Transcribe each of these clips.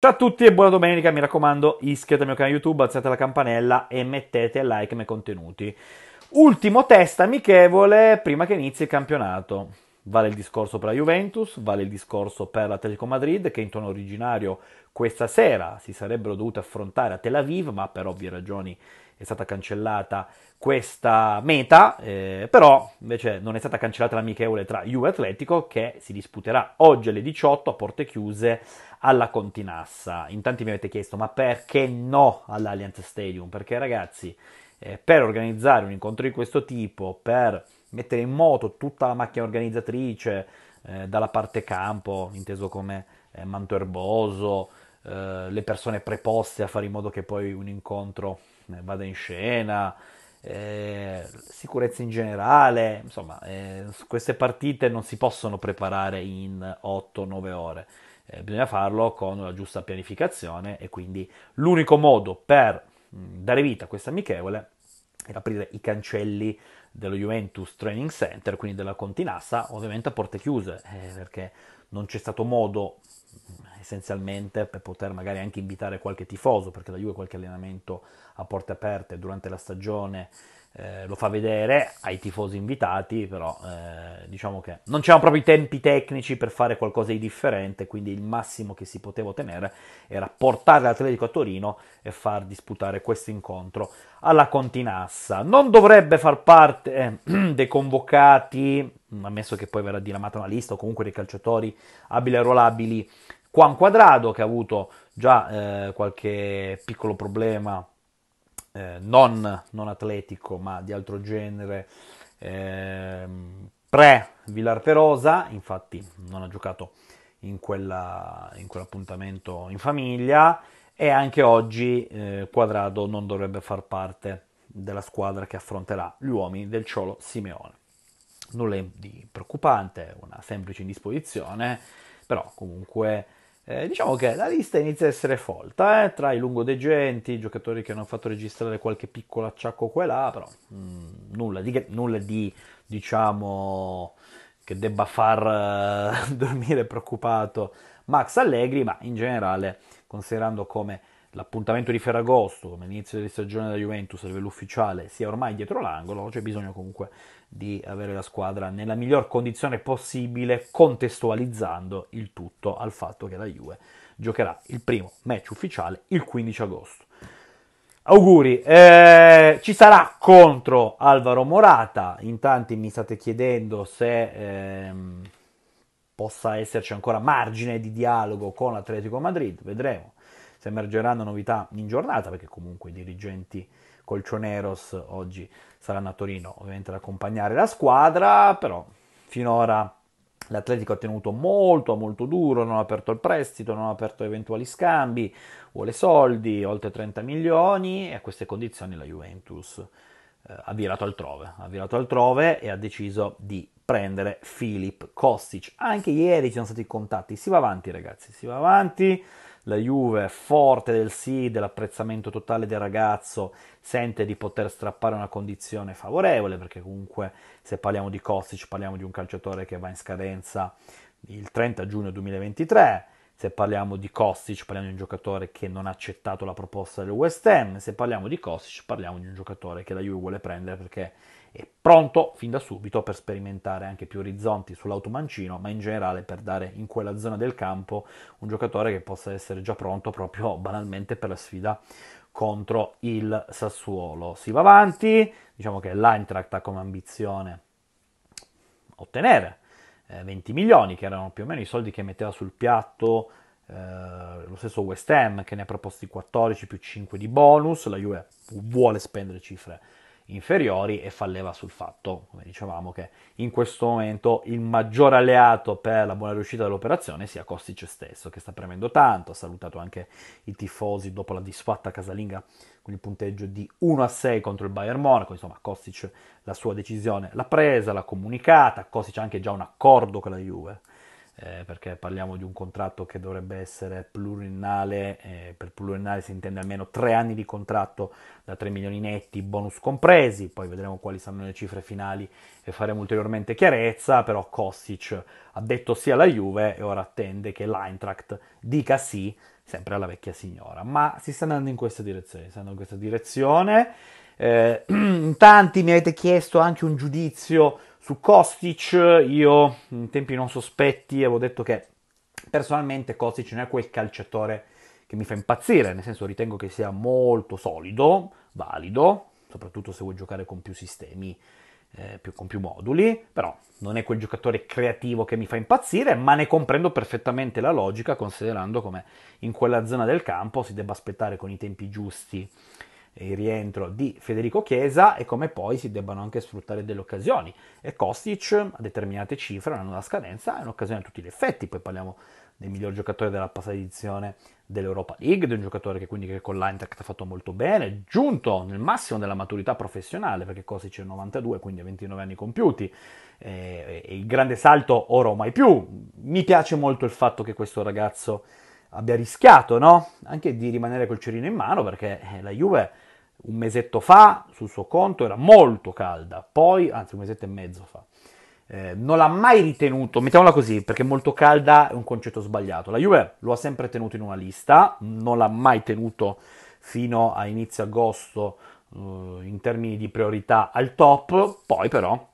Ciao a tutti e buona domenica, mi raccomando iscrivetevi al mio canale YouTube, alzate la campanella e mettete like ai miei contenuti. Ultimo test amichevole prima che inizi il campionato. Vale il discorso per la Juventus, vale il discorso per l'Atletico Madrid che in tono originario questa sera si sarebbero dovute affrontare a Tel Aviv, ma per ovvie ragioni è stata cancellata questa meta, eh, però invece non è stata cancellata l'amichevole tra Juve e Atletico che si disputerà oggi alle 18 a porte chiuse alla Continassa. In tanti mi avete chiesto ma perché no all'Allianz Stadium? Perché ragazzi, eh, per organizzare un incontro di questo tipo, per mettere in moto tutta la macchina organizzatrice eh, dalla parte campo, inteso come eh, manto erboso, eh, le persone preposte a fare in modo che poi un incontro eh, vada in scena, eh, sicurezza in generale, insomma, eh, queste partite non si possono preparare in 8-9 ore. Eh, bisogna farlo con la giusta pianificazione e quindi l'unico modo per mm, dare vita a questa amichevole è aprire i cancelli dello Juventus Training Center, quindi della Continassa, ovviamente a porte chiuse, eh, perché non c'è stato modo essenzialmente per poter magari anche invitare qualche tifoso, perché la Juve qualche allenamento a porte aperte durante la stagione eh, lo fa vedere ai tifosi invitati, però eh, diciamo che non c'erano proprio i tempi tecnici per fare qualcosa di differente, quindi il massimo che si poteva ottenere era portare l'Atletico a Torino e far disputare questo incontro alla Continassa. Non dovrebbe far parte eh, dei convocati, ammesso che poi verrà diramata una lista o comunque dei calciatori abili e rollabili, Juan Quadrado che ha avuto già eh, qualche piccolo problema eh, non, non, atletico ma di altro genere eh, pre Villar Perosa, infatti non ha giocato in, quella, in quell'appuntamento in famiglia e anche oggi eh, Quadrado non dovrebbe far parte della squadra che affronterà gli uomini del Ciolo Simeone. Nulla di preoccupante, una semplice indisposizione, però comunque eh, diciamo che la lista inizia a essere folta, eh, tra i lungodegenti, i giocatori che hanno fatto registrare qualche piccolo acciacco qua e là, però mh, mm, nulla, di, nulla di, diciamo, che debba far uh, dormire preoccupato Max Allegri, ma in generale, considerando come l'appuntamento di Ferragosto come inizio di stagione della Juventus a livello ufficiale sia ormai dietro l'angolo, c'è bisogno comunque di avere la squadra nella miglior condizione possibile contestualizzando il tutto al fatto che la Juve giocherà il primo match ufficiale il 15 agosto. Auguri, eh, ci sarà contro Alvaro Morata, in tanti mi state chiedendo se ehm, possa esserci ancora margine di dialogo con l'Atletico Madrid, vedremo se emergeranno novità in giornata, perché comunque i dirigenti colcioneros oggi saranno a Torino ovviamente ad accompagnare la squadra, però finora L'Atletico ha tenuto molto, molto duro, non ha aperto il prestito, non ha aperto eventuali scambi, vuole soldi, oltre 30 milioni e a queste condizioni la Juventus eh, ha, virato altrove, ha virato altrove e ha deciso di prendere Filip Kostic. Anche ieri ci sono stati contatti, si va avanti ragazzi, si va avanti la Juve, forte del sì, dell'apprezzamento totale del ragazzo, sente di poter strappare una condizione favorevole, perché comunque se parliamo di Kostic parliamo di un calciatore che va in scadenza il 30 giugno 2023 se parliamo di Kostic parliamo di un giocatore che non ha accettato la proposta del West Ham, se parliamo di Kostic parliamo di un giocatore che la Juve vuole prendere perché è pronto fin da subito per sperimentare anche più orizzonti sull'automancino, ma in generale per dare in quella zona del campo un giocatore che possa essere già pronto proprio banalmente per la sfida contro il Sassuolo. Si va avanti, diciamo che l'Eintracht ha come ambizione ottenere 20 eh, milioni, che erano più o meno i soldi che metteva sul piatto eh, lo stesso West Ham, che ne ha proposti 14 più 5 di bonus, la Juve vuole spendere cifre inferiori e fa leva sul fatto, come dicevamo, che in questo momento il maggior alleato per la buona riuscita dell'operazione sia Kostic stesso, che sta premendo tanto, ha salutato anche i tifosi dopo la disfatta casalinga con il punteggio di 1 a 6 contro il Bayern Monaco, insomma Kostic la sua decisione l'ha presa, l'ha comunicata, Kostic ha anche già un accordo con la Juve eh, perché parliamo di un contratto che dovrebbe essere pluriennale, eh, per pluriennale si intende almeno tre anni di contratto da 3 milioni netti, bonus compresi, poi vedremo quali saranno le cifre finali e faremo ulteriormente chiarezza, però Kostic ha detto sì alla Juve e ora attende che l'Eintracht dica sì sempre alla vecchia signora, ma si sta andando in questa direzione, si sta andando in questa direzione. Eh, in tanti mi avete chiesto anche un giudizio su Kostic io in tempi non sospetti avevo detto che personalmente Kostic non è quel calciatore che mi fa impazzire, nel senso ritengo che sia molto solido, valido, soprattutto se vuoi giocare con più sistemi, eh, più, con più moduli, però non è quel giocatore creativo che mi fa impazzire, ma ne comprendo perfettamente la logica considerando come in quella zona del campo si debba aspettare con i tempi giusti il rientro di Federico Chiesa e come poi si debbano anche sfruttare delle occasioni. E Kostic a determinate cifre, non hanno la scadenza, è un'occasione a tutti gli effetti. Poi parliamo del miglior giocatore della passata edizione dell'Europa League, di un giocatore che quindi che con l'Eintracht ha fatto molto bene, giunto nel massimo della maturità professionale, perché Kostic è 92, quindi ha 29 anni compiuti, e, e il grande salto ora o mai più. Mi piace molto il fatto che questo ragazzo abbia rischiato, no? Anche di rimanere col cerino in mano, perché eh, la Juve un mesetto fa sul suo conto era molto calda, poi, anzi un mesetto e mezzo fa. Eh, non l'ha mai ritenuto, mettiamola così, perché molto calda è un concetto sbagliato. La Juve lo ha sempre tenuto in una lista, non l'ha mai tenuto fino a inizio agosto eh, in termini di priorità al top, poi però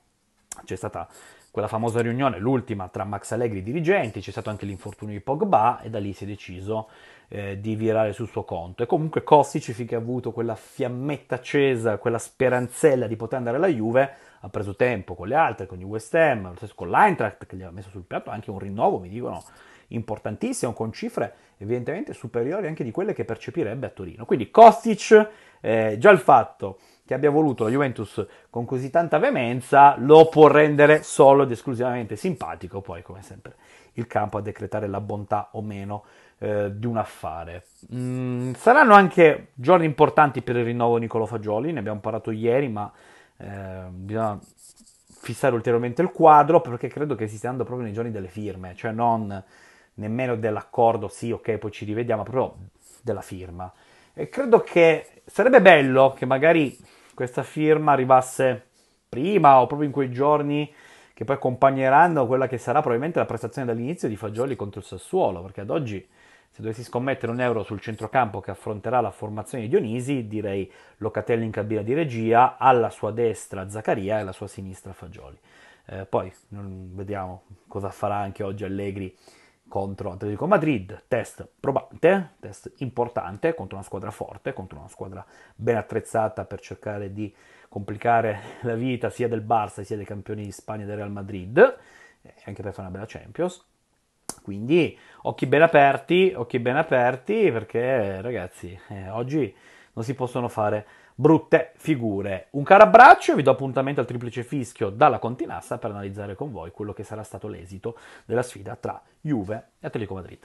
c'è stata quella famosa riunione, l'ultima tra Max Allegri e i dirigenti, c'è stato anche l'infortunio di Pogba e da lì si è deciso eh, di virare sul suo conto. E comunque Kostici, finché ha avuto quella fiammetta accesa, quella speranzella di poter andare alla Juve, ha preso tempo con le altre, con i West Ham, con l'Eintracht che gli ha messo sul piatto anche un rinnovo, mi dicono, importantissimo, con cifre evidentemente superiori anche di quelle che percepirebbe a Torino. Quindi Kostic, eh, già il fatto che abbia voluto la Juventus con così tanta veemenza lo può rendere solo ed esclusivamente simpatico, poi come sempre il campo a decretare la bontà o meno eh, di un affare. Mm, saranno anche giorni importanti per il rinnovo di Nicolo Fagioli, ne abbiamo parlato ieri, ma eh, bisogna fissare ulteriormente il quadro perché credo che si stia andando proprio nei giorni delle firme, cioè non nemmeno dell'accordo, sì ok poi ci rivediamo, ma proprio della firma. E credo che sarebbe bello che magari questa firma arrivasse prima o proprio in quei giorni che poi accompagneranno quella che sarà probabilmente la prestazione dall'inizio di Fagioli contro il Sassuolo, perché ad oggi se dovessi scommettere un euro sul centrocampo che affronterà la formazione di Dionisi, direi Locatelli in cabina di regia, alla sua destra Zaccaria e alla sua sinistra Fagioli. Eh, poi vediamo cosa farà anche oggi Allegri contro Atletico Madrid, test probante, test importante contro una squadra forte, contro una squadra ben attrezzata per cercare di complicare la vita sia del Barça sia dei campioni di Spagna e del Real Madrid, eh, anche per fare una bella Champions. Quindi occhi ben aperti, occhi ben aperti perché ragazzi, eh, oggi non si possono fare brutte figure. Un caro abbraccio e vi do appuntamento al triplice fischio dalla Continassa per analizzare con voi quello che sarà stato l'esito della sfida tra Juve e Atletico Madrid.